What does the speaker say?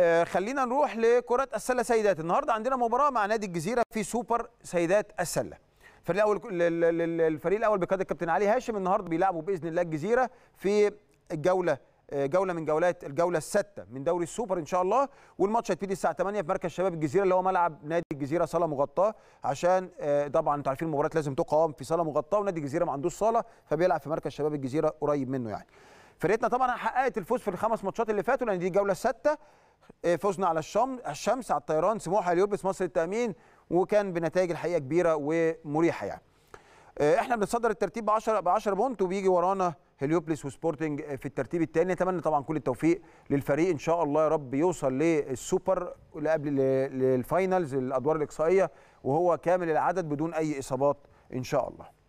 آه، خلينا نروح لكرة السلة سيدات النهاردة عندنا مباراة مع نادي الجزيرة في سوبر سيدات السلة الفريق الأول الفريق الأول بقيادة الكابتن علي هاشم النهاردة بيلعبوا بإذن الله الجزيرة في الجولة آه، جوله من جولات الجوله الستة من دوري السوبر ان شاء الله والماتش هيبتدي الساعه 8 في مركز شباب الجزيره اللي هو ملعب نادي الجزيره صاله مغطاه عشان آه، طبعا انتوا عارفين المباريات لازم تقام في صاله مغطاه ونادي الجزيره ما عندوش صاله فبيلعب في مركز شباب الجزيره قريب منه يعني فرقتنا طبعا حققت الفوز في الخمس ماتشات اللي فاتوا لان دي الجوله السادسه آه، فزنا على الشم... الشمس على الطيران سموحه ليوبس مصر التامين وكان بنتائج الحقيقه كبيره ومريحه يعني آه، احنا بنتصدر الترتيب ب 10 ب 10 بونت وبيجي ورانا هليوبلس وسبورتنج آه، في الترتيب الثاني نتمنى طبعا كل التوفيق للفريق ان شاء الله يا رب يوصل للسوبر قبل للفاينلز الادوار الاقصائيه وهو كامل العدد بدون اي اصابات ان شاء الله